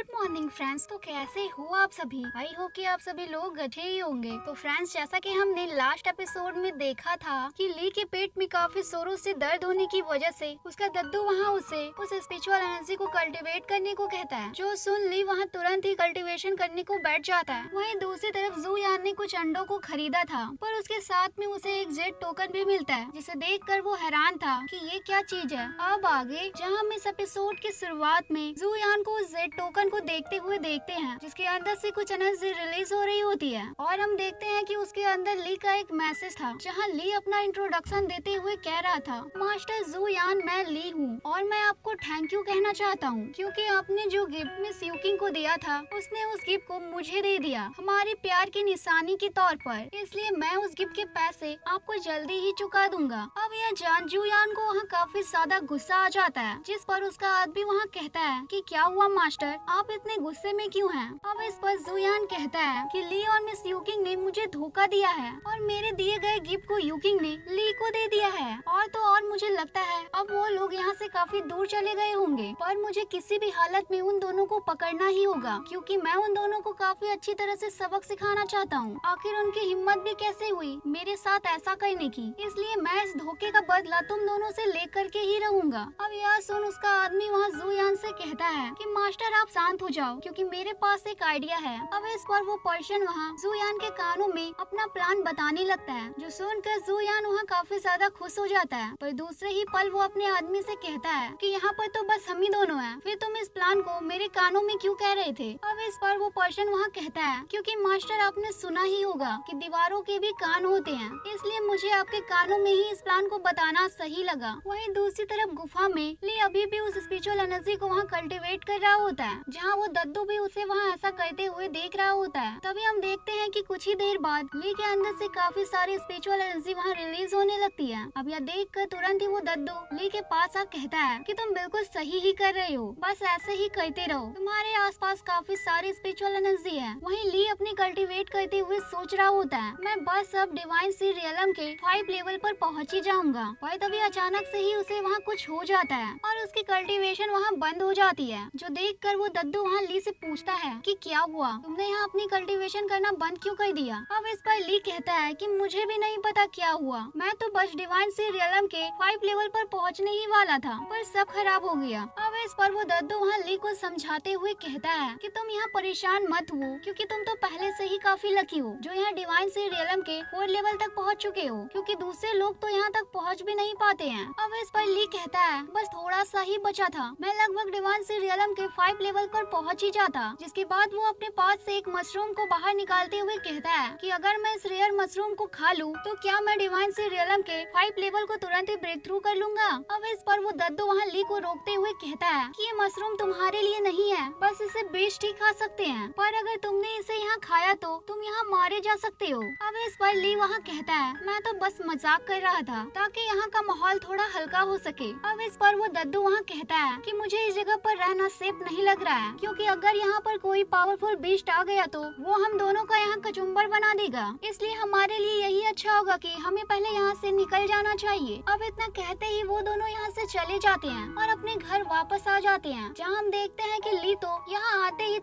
Good morning friends तो कैसे हो आप सभी आई हो कि आप सभी लोग अच्छे ही होंगे तो फ्रेंड्स जैसा कि हमने लास्ट एपिसोड में देखा था कि ली के पेट में काफी जोरों से दर्द होने की वजह से उसका दद्दू वहाँ उसे उस स्पिरिचुअल एनर्जी को कल्टीवेट करने को कहता है जो सुन ली वहाँ तुरंत ही कल्टिवेशन करने को बैठ जाता है वही दूसरी तरफ जू यान ने कुछ अंडो को खरीदा था पर उसके साथ में उसे एक जेड टोकन भी मिलता है जिसे देख कर वो हैरान था की ये क्या चीज है अब आगे जहाँ इस एपिसोड की शुरुआत में जू यान को जेड टोकन को देखते हुए देखते हैं जिसके अंदर से कुछ एनर्जी रिलीज हो रही होती है और हम देखते हैं कि उसके अंदर ली का एक मैसेज था जहां ली अपना इंट्रोडक्शन देते हुए कह रहा था मास्टर जू यान मैं ली हूँ और मैं आपको थैंक यू कहना चाहता हूँ क्यूँकी आपने जो गिफ्ट मिस यूकिंग को दिया था उसने उस गिफ्ट को मुझे दे दिया हमारे प्यार की निशानी के तौर पर इसलिए मैं उस गिफ्ट के पैसे आपको जल्दी ही चुका दूंगा अब यह जान जू यान को वहाँ काफी ज्यादा गुस्सा आ जाता है जिस पर उसका आदमी वहाँ कहता है की क्या हुआ मास्टर आप आप इतने गुस्से में क्यों हैं? अब इस पर जुयान कहता है कि ली और मिस यूकिंग ने मुझे धोखा दिया है और मेरे दिए गए गिफ्ट को यूकिंग ने ली को दे दिया है और तो और मुझे लगता है अब वो लोग यहाँ से काफी दूर चले गए होंगे पर मुझे किसी भी हालत में उन दोनों को पकड़ना ही होगा क्योंकि मैं उन दोनों को काफी अच्छी तरह से सबक सिखाना चाहता हूँ आखिर उनकी हिम्मत भी कैसे हुई मेरे साथ ऐसा करने की इसलिए मैं इस धोखे का बदला तुम दोनों से ले करके ही रहूंगा अब यह सुन उसका आदमी वहाँ जू यान से कहता है कि मास्टर आप शांत शांत हो जाओ क्योंकि मेरे पास एक आइडिया है अब इस पर वो पर्सन वहाँ जुयान के कानों में अपना प्लान बताने लगता है जो सुनकर जुयान वहाँ काफी ज्यादा खुश हो जाता है पर दूसरे ही पल वो अपने आदमी से कहता है कि यहाँ पर तो बस हम ही दोनों हैं फिर तुम इस प्लान को मेरे कानों में क्यों कह रहे थे अब इस पर वो पर्सन वहाँ कहता है क्योंकि मास्टर आपने सुना ही होगा कि दीवारों के भी कान होते हैं इसलिए मुझे आपके कानों में ही इस प्लान को बताना सही लगा वही दूसरी तरफ गुफा में ले अभी भी उस स्पिरिचुअल एनर्जी को वहाँ कल्टिवेट कर रहा होता है जहाँ वो दद्दू भी उसे वहाँ ऐसा करते हुए देख रहा होता है तभी हम देखते हैं कि कुछ ही देर बाद ली के अंदर से काफी सारी स्पिरिचुअल एनर्जी वहाँ रिलीज होने लगती है अब यह देख कर तुरंत ही वो दद्दू मी के पास आ कहता है कि तुम बिल्कुल सही ही कर रहे हो बस ऐसे ही करते रहो तुम्हारे पास काफी सारी स्पिरिचुअल एनर्जी है वही ली अपनी कल्टिवेट करते हुए सोच रहा होता है मैं बस अब डिवाइन सी रियलम के फाइव लेवल पर पहुंच ही जाऊंगा वही तभी अचानक से ही उसे वहाँ कुछ हो जाता है और उसकी कल्टीवेशन वहाँ बंद हो जाती है जो देख कर वो दद्दू वहाँ ली से पूछता है कि क्या हुआ तुमने यहाँ अपनी कल्टीवेशन करना बंद क्यों कर दिया अब इस पर ली कहता है कि मुझे भी नहीं पता क्या हुआ मैं तो बस डिवाइन से रियलम के फाइव लेवल पर पहुँचने ही वाला था पर सब खराब हो गया अब इस पर वो दद्दू वहाँ ली को समझाते हुए कहता है की तुम यहाँ परेशान मत हो क्यूँकी तुम तो पहले ऐसी ही काफी लकी हो जो यहाँ डिवाइन से रियलम के फोर लेवल तक पहुँच चुके हो क्यूँकी दूसरे लोग तो यहाँ तक पहुँच भी नहीं पाते हैं अब इस पर ली कहता है बस थोड़ा सा ही बचा था मैं लगभग डिवाइन से रियलम के फाइव लेवल पर पहुंच ही जाता जिसके बाद वो अपने पास से एक मशरूम को बाहर निकालते हुए कहता है कि अगर मैं इस रेयर मशरूम को खा लूँ तो क्या मैं डिवाइन से रियलम के फाइव लेवल को तुरंत ही ब्रेक थ्रू कर लूंगा अब इस पर वो दद्दू वहाँ ली को रोकते हुए कहता है की ये मशरूम तुम्हारे लिए नहीं है बस इसे बेस्ट ही खा सकते हैं पर अगर तुमने इसे यहाँ खाया तो तुम यहाँ मारे जा सकते हो अब इस पर ली वहाँ कहता है मैं तो बस मजाक कर रहा था ताकि यहाँ का माहौल थोड़ा हल्का हो सके अब इस पर वो दद्दू वहाँ कहता है कि मुझे इस जगह पर रहना सेफ नहीं लग रहा है है क्योंकि अगर यहाँ पर कोई पावरफुल बीस्ट आ गया तो वो हम दोनों का यहाँ कचुम्बर बना देगा इसलिए हमारे लिए यही अच्छा होगा कि हमें पहले यहाँ से निकल जाना चाहिए अब इतना कहते ही वो दोनों यहाँ से चले जाते हैं और अपने घर वापस आ जाते हैं जहाँ हम देखते हैं कि ली तो यहाँ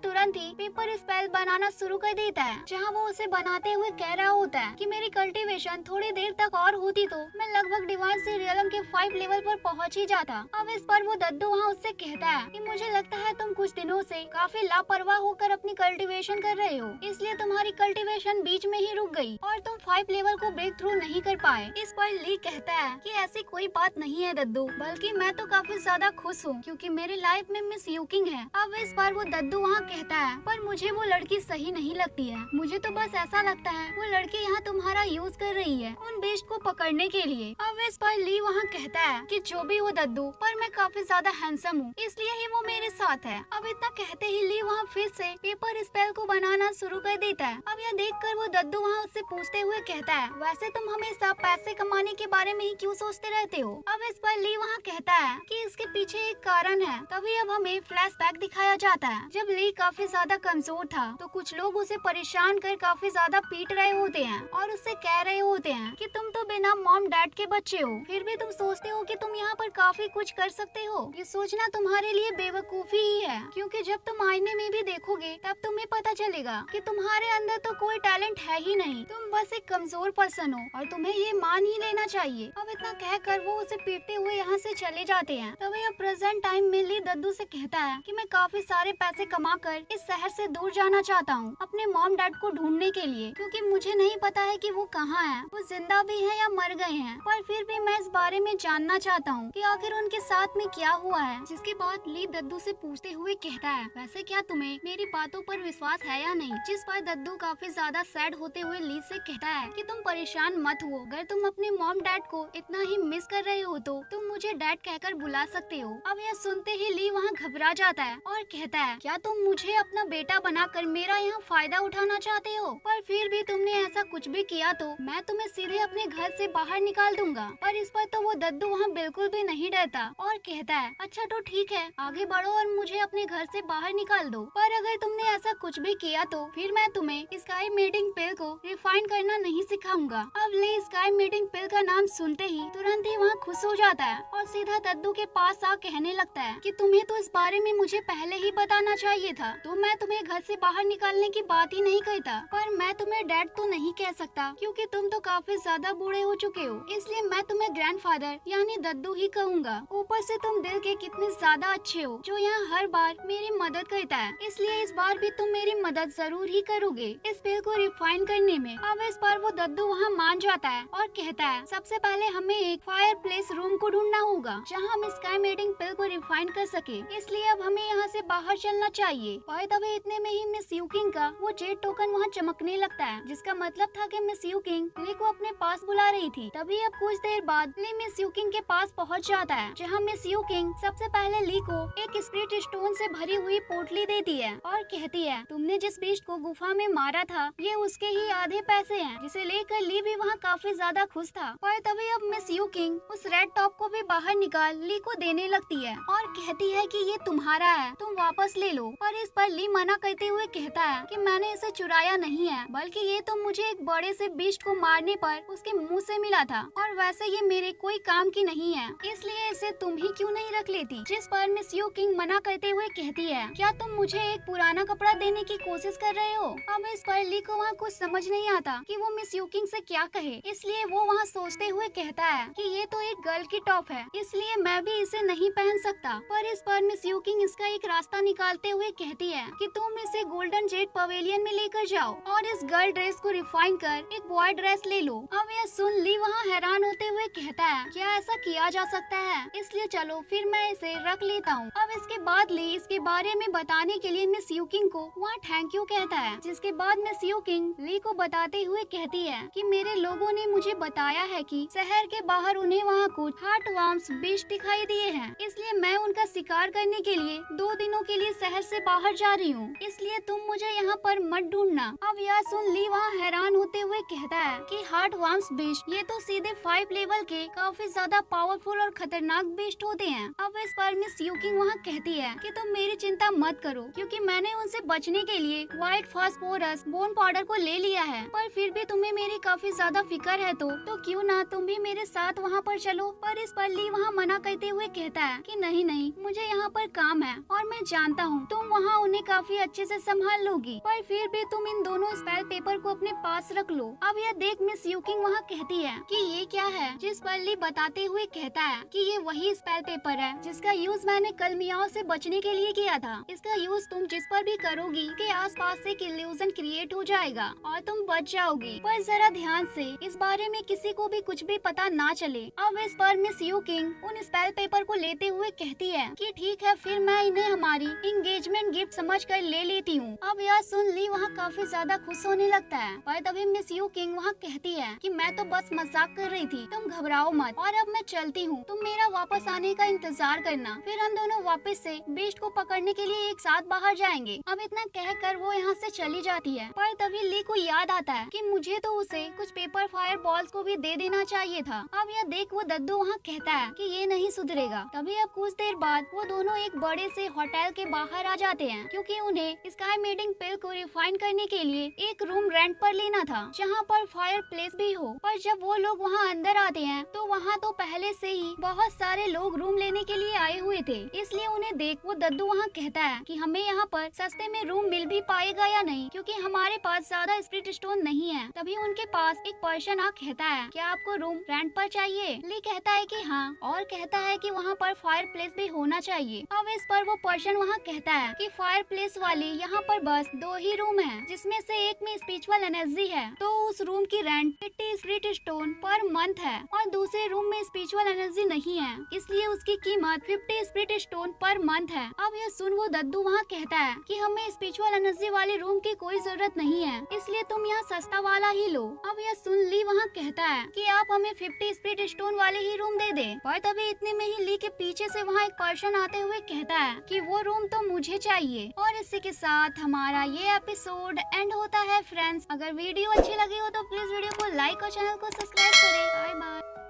तुरंत ही पेपर स्पेल बनाना शुरू कर देता है जहाँ वो उसे बनाते हुए कह रहा होता है की मेरी कल्टिवेशन थोड़ी देर तक और होती तो मैं लगभग डिवाइन से रियलम के फाइव लेवल पर पहुँच ही जाता अब इस पर वो दद्दू वहाँ उससे कहता है की मुझे लगता है तुम कुछ दिनों ऐसी काफी लापरवाह होकर अपनी कल्टिवेशन कर रहे हो इसलिए तुम्हारी कल्टिवेशन बीच में ही रुक गई और तुम फाइव लेवल को ब्रेक थ्रू नहीं कर पाए इस पर ली कहता है कि ऐसी कोई बात नहीं है दद्दू बल्कि मैं तो काफी ज्यादा खुश हूँ क्योंकि मेरी लाइफ में मिस यूकिंग है अब इस बार वो दद्दू वहाँ कहता है पर मुझे वो लड़की सही नहीं लगती है मुझे तो बस ऐसा लगता है वो लड़की यहाँ तुम्हारा यूज कर रही है उन बेस्ट को पकड़ने के लिए अब इस पर ली वहाँ कहता है कि जो भी हो दद्दू पर मैं काफी ज्यादा हैंडसम हूँ इसलिए ही वो मेरे साथ है अब इतना कहते ही ली वहाँ फिर से पेपर स्पेल को बनाना शुरू कर देता है अब यह देख कर वो दद्दू वहाँ उससे पूछते हुए कहता है वैसे तुम हमेशा पैसे कमाने के बारे में ही क्यूँ सोचते रहते हो अब इस पर ली वहाँ कहता है की इसके पीछे एक कारण है तभी अब हमें बैक दिखाया जाता है जब ली काफी ज्यादा कमजोर था तो कुछ लोग उसे परेशान कर काफी ज्यादा पीट रहे होते हैं और उससे कह रहे होते हैं कि तुम तो बिना मॉम डैड के बच्चे हो फिर भी तुम सोचते हो कि तुम यहाँ पर काफी कुछ कर सकते हो ये सोचना तुम्हारे लिए बेवकूफी ही है क्यूँकी जब तुम आईने में भी देखोगे तब तुम्हें पता चलेगा की तुम्हारे अंदर तो कोई टैलेंट है ही नहीं तुम बस एक कमजोर पर्सन हो और तुम्हें ये मान ही लेना चाहिए अब इतना कह कर वो उसे पीटते हुए यहाँ से चले जाते हैं तभी अब प्रेजेंट टाइम में ली दद्दू से कहता है कि मैं काफी सारे पैसे कमा छोड़कर इस शहर से दूर जाना चाहता हूँ अपने मॉम डैड को ढूंढने के लिए क्योंकि मुझे नहीं पता है कि वो कहाँ है वो जिंदा भी है या मर गए हैं पर फिर भी मैं इस बारे में जानना चाहता हूँ कि आखिर उनके साथ में क्या हुआ है जिसके बाद ली दद्दू से पूछते हुए कहता है वैसे क्या तुम्हें मेरी बातों पर विश्वास है या नहीं जिस पर दद्दू काफी ज्यादा सैड होते हुए ली से कहता है कि तुम परेशान मत हो अगर तुम अपने मॉम डैड को इतना ही मिस कर रहे हो तो तुम मुझे डैड कहकर बुला सकते हो अब यह सुनते ही ली वहाँ घबरा जाता है और कहता है क्या तुम मुझे मुझे अपना बेटा बनाकर मेरा यहाँ फायदा उठाना चाहते हो पर फिर भी तुमने ऐसा कुछ भी किया तो मैं तुम्हें सीधे अपने घर से बाहर निकाल दूंगा पर इस पर तो वो दद्दू वहाँ बिल्कुल भी नहीं डरता और कहता है अच्छा तो ठीक है आगे बढ़ो और मुझे अपने घर से बाहर निकाल दो पर अगर तुमने ऐसा कुछ भी किया तो फिर मैं तुम्हें स्काई मीटिंग पिल को रिफाइन करना नहीं सिखाऊंगा अब ले स्काई मीटिंग पिल का नाम सुनते ही तुरंत ही वहाँ खुश हो जाता है और सीधा दद्दू के पास आ कहने लगता है की तुम्हें तो इस बारे में मुझे पहले ही बताना चाहिए था था तो मैं तुम्हें घर से बाहर निकालने की बात ही नहीं कहता पर मैं तुम्हें डैड तो नहीं कह सकता क्योंकि तुम तो काफी ज्यादा बूढ़े हो चुके हो इसलिए मैं तुम्हें ग्रैंडफादर यानी दद्दू ही कहूँगा ऊपर से तुम दिल के कितने ज्यादा अच्छे हो जो यहाँ हर बार मेरी मदद करता है इसलिए इस बार भी तुम मेरी मदद जरूर ही करोगे इस बिल को रिफाइन करने में अब इस बार वो दद्दू वहाँ मान जाता है और कहता है सबसे पहले हमें एक फायर प्लेस रूम को ढूंढना होगा जहाँ हम स्काई मेडिंग पिल को रिफाइन कर सके इसलिए अब हमें यहाँ से बाहर चलना चाहिए थी बाय द वे इतने में ही मिस यू किंग का वो जेड टोकन वहाँ चमकने लगता है जिसका मतलब था कि मिस यू किंग को अपने पास बुला रही थी तभी अब कुछ देर बाद मिस यू किंग के पास पहुँच जाता है जहाँ मिस यू किंग सबसे पहले ली को एक स्प्रिट स्टोन ऐसी भरी हुई पोटली देती है और कहती है तुमने जिस बीच को गुफा में मारा था ये उसके ही आधे पैसे है जिसे लेकर ली भी वहाँ काफी ज्यादा खुश था पर तभी अब मिस यू किंग उस रेड टॉप को भी बाहर निकाल ली को देने लगती है और कहती है की ये तुम्हारा है तुम वापस ले लो पर इस इस पर ली मना करते हुए कहता है कि मैंने इसे चुराया नहीं है बल्कि ये तो मुझे एक बड़े से बीस्ट को मारने पर उसके मुंह से मिला था और वैसे ये मेरे कोई काम की नहीं है इसलिए इसे तुम ही क्यों नहीं रख लेती जिस पर मिस यू किंग मना करते हुए कहती है क्या तुम मुझे एक पुराना कपड़ा देने की कोशिश कर रहे हो अब इस पर ली को वहाँ कुछ समझ नहीं आता की वो मिस यू किंग ऐसी क्या कहे इसलिए वो वहाँ सोचते हुए कहता है की ये तो एक गर्ल की टॉप है इसलिए मैं भी इसे नहीं पहन सकता पर इस पर मिस यू किंग इसका एक रास्ता निकालते हुए कहते कहती है कि तुम इसे गोल्डन जेट पवेलियन में लेकर जाओ और इस गर्ल ड्रेस को रिफाइन कर एक बॉय ड्रेस ले लो अब यह सुन ली वहाँ हैरान होते हुए कहता है क्या ऐसा किया जा सकता है इसलिए चलो फिर मैं इसे रख लेता हूँ अब इसके बाद ली इसके बारे में बताने के लिए मिस यू किंग को वहाँ थैंक यू कहता है जिसके बाद मिस यू किंग ली को बताते हुए कहती है कि मेरे लोगों ने मुझे बताया है कि शहर के बाहर उन्हें वहाँ कुछ हार्ट वार्म्स बीच दिखाई दिए हैं इसलिए मैं उनका शिकार करने के लिए दो दिनों के लिए शहर से बाहर बाहर जा रही हूँ इसलिए तुम मुझे यहाँ पर मत ढूंढना अब यह सुन ली वहाँ हैरान होते हुए कहता है कि हार्ट वार्म्स बीस्ट ये तो सीधे फाइव लेवल के काफी ज्यादा पावरफुल और खतरनाक बीस्ट होते हैं अब इस पर मिस यूकिंग वहाँ कहती है कि तुम मेरी चिंता मत करो क्योंकि मैंने उनसे बचने के लिए व्हाइट फॉस्फोरस बोन पाउडर को ले लिया है पर फिर भी तुम्हें मेरी काफी ज्यादा फिक्र है तो तो क्यों ना तुम भी मेरे साथ वहाँ पर चलो पर इस पर ली वहाँ मना करते हुए कहता है कि नहीं नहीं मुझे यहाँ पर काम है और मैं जानता हूँ तुम वहाँ वहाँ उन्हें काफी अच्छे से संभाल लोगी पर फिर भी तुम इन दोनों स्पेल पेपर को अपने पास रख लो अब यह देख मिस यूकिंग वहाँ कहती है कि ये क्या है जिस पर ली बताते हुए कहता है कि ये वही स्पेल पेपर है जिसका यूज मैंने कल मियाओ से बचने के लिए किया था इसका यूज तुम जिस पर भी करोगी के आस पास इल्यूजन क्रिएट हो जाएगा और तुम बच जाओगी पर जरा ध्यान ऐसी इस बारे में किसी को भी कुछ भी पता ना चले अब इस पर मिस यू किंग उन स्पेल पेपर को लेते हुए कहती है की ठीक है फिर मैं इन्हें हमारी इंगेजमेंट गिफ्ट समझ कर ले लेती हूँ अब यह सुन ली वहाँ काफी ज्यादा खुश होने लगता है पर तभी मिस यू किंग वहाँ कहती है कि मैं तो बस मजाक कर रही थी तुम घबराओ मत और अब मैं चलती हूँ तुम मेरा वापस आने का इंतजार करना फिर हम दोनों वापस से बेस्ट को पकड़ने के लिए एक साथ बाहर जाएंगे अब इतना कह कर वो यहाँ से चली जाती है पर तभी ली को याद आता है कि मुझे तो उसे कुछ पेपर फायर बॉल्स को भी दे देना चाहिए था अब यह देख वो दद्दू वहाँ कहता है कि ये नहीं सुधरेगा तभी अब कुछ देर बाद वो दोनों एक बड़े से होटल के बाहर आ जाते हैं क्योंकि उन्हें स्काई मेडिंग पिल को रिफाइन करने के लिए एक रूम रेंट पर लेना था जहाँ पर फायर प्लेस भी हो पर जब वो लोग वहाँ अंदर आते हैं तो वहाँ तो पहले से ही बहुत सारे लोग रूम लेने के लिए आए हुए थे इसलिए उन्हें देख वो दद्दू वहाँ कहता है की हमें यहाँ पर सस्ते में रूम मिल भी पाएगा या नहीं क्यूँकी हमारे पास ज्यादा स्प्रिट स्टोन नहीं है तभी उनके पास एक पर्सन आ कहता है क्या आपको रूम रेंट पर चाहिए ली कहता है की हाँ और कहता है की वहाँ पर फायर प्लेस भी होना चाहिए अब इस पर वो पर्सन वहाँ कहता है कि फायर प्लेस वाली यहाँ पर बस दो ही रूम है जिसमें से एक में स्पिरिचुअल एनर्जी है तो उस रूम की rent fifty spirit stone per month है और दूसरे रूम में स्पिरिचुअल एनर्जी नहीं है इसलिए उसकी कीमत fifty spirit stone per month है अब यह सुन वो दद्दू वहाँ कहता है की हमें स्पिरिचुअल एनर्जी वाले रूम की कोई जरूरत नहीं है इसलिए तुम यहाँ सस्ता वाला ही लो अब यह सुन ली वहाँ कहता है की आप हमें फिफ्टी स्प्रिट स्टोन वाले ही रूम दे दे पर तभी इतने में ही ली के पीछे से वहाँ एक पर्सन आते हुए कहता है कि वो रूम तो मुझे चाहिए चाहिए और इसी के साथ हमारा ये एपिसोड एंड होता है फ्रेंड्स अगर वीडियो अच्छी लगी हो तो प्लीज वीडियो को लाइक और चैनल को सब्सक्राइब करें बाय बाय